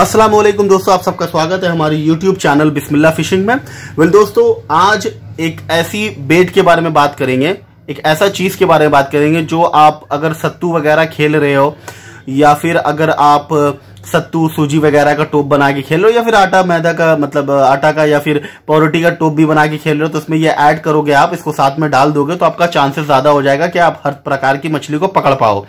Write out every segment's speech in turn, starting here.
अस्सलाम वालेकुम दोस्तों आप सबका स्वागत है हमारी YouTube चैनल बिस्मिल्ला फिशिंग में वेल दोस्तों आज एक ऐसी बेट के बारे में बात करेंगे एक ऐसा चीज़ के बारे में बात करेंगे जो आप अगर सत्तू वगैरह खेल रहे हो या फिर अगर आप सत्तू सूजी वगैरह का टोप बना के खेल रहे हो या फिर आटा मैदा का मतलब आटा का या फिर पोरोटी का टोप भी बना के खेल रहे हो तो उसमें ये ऐड करोगे आप इसको साथ में डाल दोगे तो आपका चांसेस ज्यादा हो जाएगा कि आप हर प्रकार की मछली को पकड़ पाओ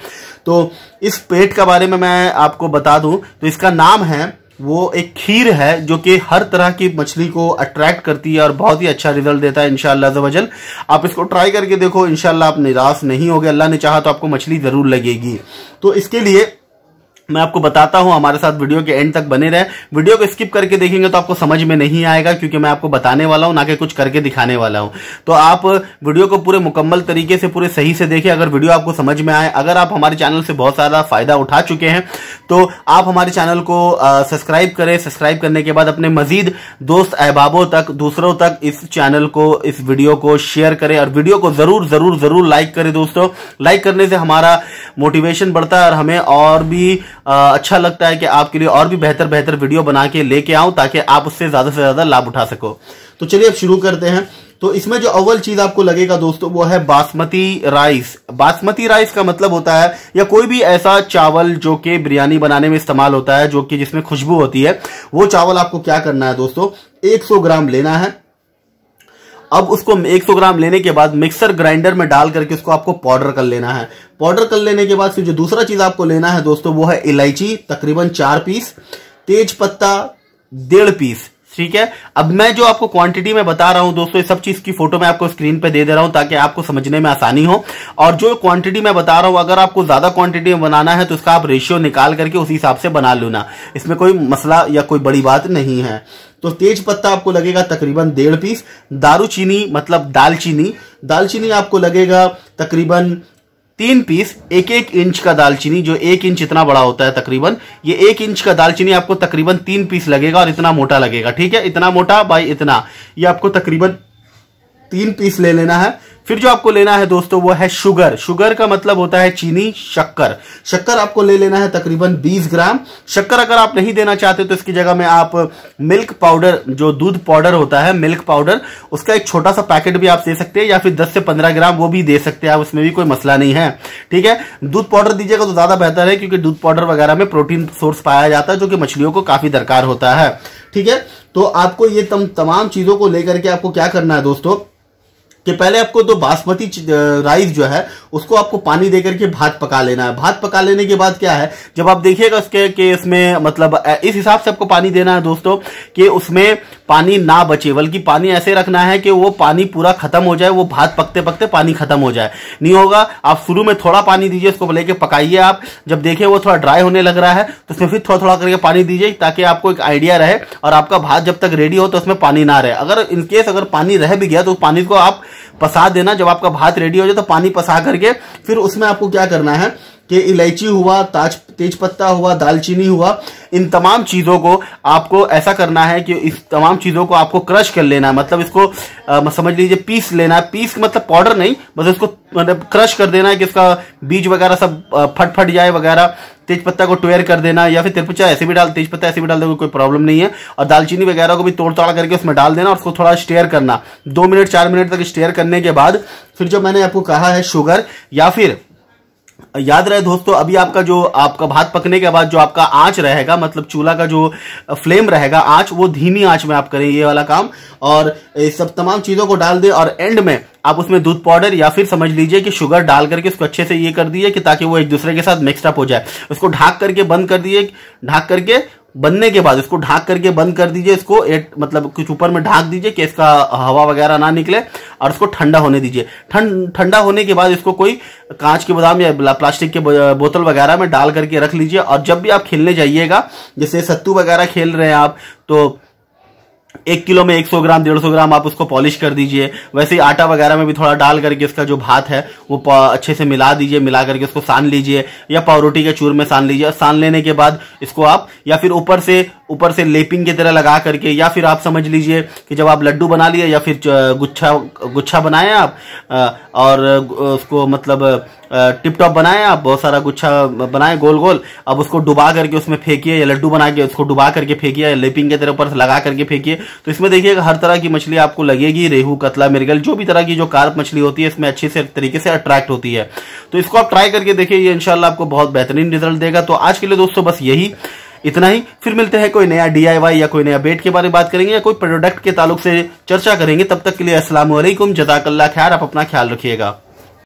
तो इस पेट के बारे में मैं आपको बता दूं तो इसका नाम है वो एक खीर है जो कि हर तरह की मछली को अट्रैक्ट करती है और बहुत ही अच्छा रिजल्ट देता है इनशाला जबजल आप इसको ट्राई करके देखो इनशाला आप निराश नहीं होगे अल्लाह ने चाहा तो आपको मछली जरूर लगेगी तो इसके लिए मैं आपको बताता हूं हमारे साथ वीडियो के एंड तक बने रहे वीडियो को स्किप करके देखेंगे तो आपको समझ में नहीं आएगा क्योंकि मैं आपको बताने वाला हूं ना कि कुछ करके दिखाने वाला हूं तो आप वीडियो को पूरे मुकम्मल तरीके से पूरे सही से देखें अगर वीडियो आपको समझ में आए अगर आप हमारे चैनल से बहुत सारा फायदा उठा चुके हैं तो आप हमारे चैनल को सब्सक्राइब करें सब्सक्राइब करने के बाद अपने मजीद दोस्त अहबाबों तक दूसरों तक इस चैनल को इस वीडियो को शेयर करें और वीडियो को जरूर जरूर जरूर लाइक करें दोस्तों लाइक करने से हमारा मोटिवेशन बढ़ता है और हमें और भी अच्छा लगता है कि आपके लिए और भी बेहतर बेहतर वीडियो बना के लेके आऊं ताकि आप उससे ज़्यादा से ज़्यादा लाभ उठा सको तो चलिए अब शुरू करते हैं तो इसमें जो अव्वल चीज आपको लगेगा दोस्तों वो है बासमती राइस बासमती राइस का मतलब होता है या कोई भी ऐसा चावल जो कि बिरयानी बनाने में इस्तेमाल होता है जो कि जिसमें खुशबू होती है वो चावल आपको क्या करना है दोस्तों 100 ग्राम लेना है अब उसको 100 ग्राम लेने के बाद मिक्सर ग्राइंडर में डाल करके उसको आपको पाउडर कर लेना है पाउडर कर लेने के बाद फिर जो दूसरा चीज आपको लेना है दोस्तों वो है इलायची तकरीबन चार पीस तेज पत्ता डेढ़ पीस ठीक है अब मैं जो आपको क्वांटिटी में बता रहा हूं दोस्तों ये सब चीज की फोटो मैं आपको स्क्रीन पे दे दे रहा हूं ताकि आपको समझने में आसानी हो और जो क्वांटिटी मैं बता रहा हूं अगर आपको ज्यादा क्वांटिटी में बनाना है तो इसका आप रेशियो निकाल करके उसी हिसाब से बना लेना इसमें कोई मसला या कोई बड़ी बात नहीं है तो तेज पत्ता आपको लगेगा तकरीबन डेढ़ पीस दारू चीनी मतलब दालचीनी दालचीनी आपको लगेगा तकरीबन तीन पीस एक एक इंच का दालचीनी जो एक इंच इतना बड़ा होता है तकरीबन ये एक इंच का दालचीनी आपको तकरीबन तीन पीस लगेगा और इतना मोटा लगेगा ठीक है इतना मोटा बाई इतना ये आपको तकरीबन तीन पीस ले लेना है फिर जो आपको लेना है दोस्तों वो है शुगर शुगर का मतलब होता है चीनी शक्कर शक्कर आपको ले लेना है तकरीबन 20 ग्राम शक्कर अगर आप नहीं देना चाहते तो इसकी जगह में आप मिल्क पाउडर जो दूध पाउडर होता है मिल्क पाउडर उसका एक छोटा सा पैकेट भी आप दे सकते हैं या फिर 10 से 15 ग्राम वो भी दे सकते हैं आप उसमें भी कोई मसला नहीं है ठीक है दूध पाउडर दीजिएगा तो ज्यादा बेहतर है क्योंकि दूध पाउडर वगैरह में प्रोटीन सोर्स पाया जाता है जो कि मछलियों को काफी दरकार होता है ठीक है तो आपको ये तम, तमाम चीजों को लेकर के आपको क्या करना है दोस्तों कि पहले आपको तो बासमती राइस जो है उसको आपको पानी देकर के भात पका लेना है भात पका लेने के बाद क्या है जब आप देखिएगा उसके कि इसमें मतलब इस हिसाब से आपको पानी देना है दोस्तों कि उसमें पानी ना बचे बल्कि पानी ऐसे रखना है कि वो पानी पूरा खत्म हो जाए वो भात पकते पकते पानी खत्म हो जाए नहीं होगा आप शुरू में थोड़ा पानी दीजिए उसको लेके पकाइए आप जब देखें वो थोड़ा ड्राई होने लग रहा है तो उसमें फिर थोड़ा थोड़ा करके पानी दीजिए ताकि आपको एक आइडिया रहे और आपका भात जब तक रेडी हो तो उसमें पानी ना रहे अगर इनकेस अगर पानी रह भी गया तो पानी को आप पसा देना जब आपका भात रेडी हो जाए तो पानी पसा करके फिर उसमें आपको क्या करना है कि इलायची हुआ ताज तेज पत्ता हुआ दालचीनी हुआ इन तमाम चीज़ों को आपको ऐसा करना है कि इस तमाम चीज़ों को आपको क्रश कर लेना है मतलब इसको आ, समझ लीजिए पीस लेना है पीस मतलब पाउडर नहीं मतलब इसको मतलब क्रश कर देना है कि इसका बीज वगैरह सब फट फट जाए वगैरह तेज पत्ता को ट्वेयर कर देना या फिर तिरपुचा ऐसे भी डाल तेज पत्ता ऐसे भी डाल दोगे कोई प्रॉब्लम नहीं है और दालचीनी वगैरह को भी तोड़ तोड़ करके उसमें डाल देना और उसको थोड़ा स्टेयर करना दो मिनट चार मिनट तक स्टेयर करने के बाद फिर जो मैंने आपको कहा है शुगर या फिर याद रहे दोस्तों अभी आपका जो आपका भात पकने के बाद जो आपका आंच रहेगा मतलब चूल्हा का जो फ्लेम रहेगा आंच वो धीमी आंच में आप करें ये वाला काम और सब तमाम चीज़ों को डाल दें और एंड में आप उसमें दूध पाउडर या फिर समझ लीजिए कि शुगर डाल करके उसको अच्छे से ये कर दिए कि ताकि वो एक दूसरे के साथ मिक्सअप हो जाए उसको ढाक करके बंद कर दिए ढाक करके बनने के बाद इसको ढाक करके बंद कर दीजिए इसको एट मतलब कुछ ऊपर में ढाक दीजिए कि इसका हवा वगैरह ना निकले और इसको ठंडा होने दीजिए ठंडा होने के बाद इसको कोई कांच के बदाम या प्लास्टिक के बोतल वगैरह में डाल करके रख लीजिए और जब भी आप खेलने जाइएगा जैसे सत्तू वगैरह खेल रहे हैं आप तो एक किलो में 100 ग्राम 150 ग्राम आप उसको पॉलिश कर दीजिए वैसे ही आटा वगैरह में भी थोड़ा डाल करके इसका जो भात है वो अच्छे से मिला दीजिए मिला करके उसको सान लीजिए या पावरोटी के चूर में सान लीजिए सान लेने के बाद इसको आप या फिर ऊपर से ऊपर से लेपिंग की तरह लगा करके या फिर आप समझ लीजिए कि जब आप लड्डू बना लिए या फिर गुच्छा गुच्छा बनाए आप और उसको मतलब टिप टॉप बनाए आप बहुत सारा गुच्छा बनाए गोल गोल अब उसको डुबा करके उसमें फेंकिए या लड्डू बना के उसको डुबा करके फेंकिए या लेपिंग के तरह ऊपर लगा करके फेंकिए तो इसमें देखिए हर तरह की मछली आपको लगेगी रेहू कतला मिर्गल जो भी तरह की जो कार्प मछली होती है इसमें अच्छे से तरीके से अट्रैक्ट होती है तो इसको आप ट्राई करके देखिए ये इनशाला आपको बहुत बेहतरीन रिजल्ट देगा तो आज के लिए दोस्तों बस यही इतना ही फिर मिलते हैं कोई नया डीआईवाई या कोई नया बेट के बारे में बात करेंगे या कोई प्रोडक्ट के ताल्लुक से चर्चा करेंगे तब तक के लिए असला जजाकल्ला खैर आप अपना ख्याल रखिएगा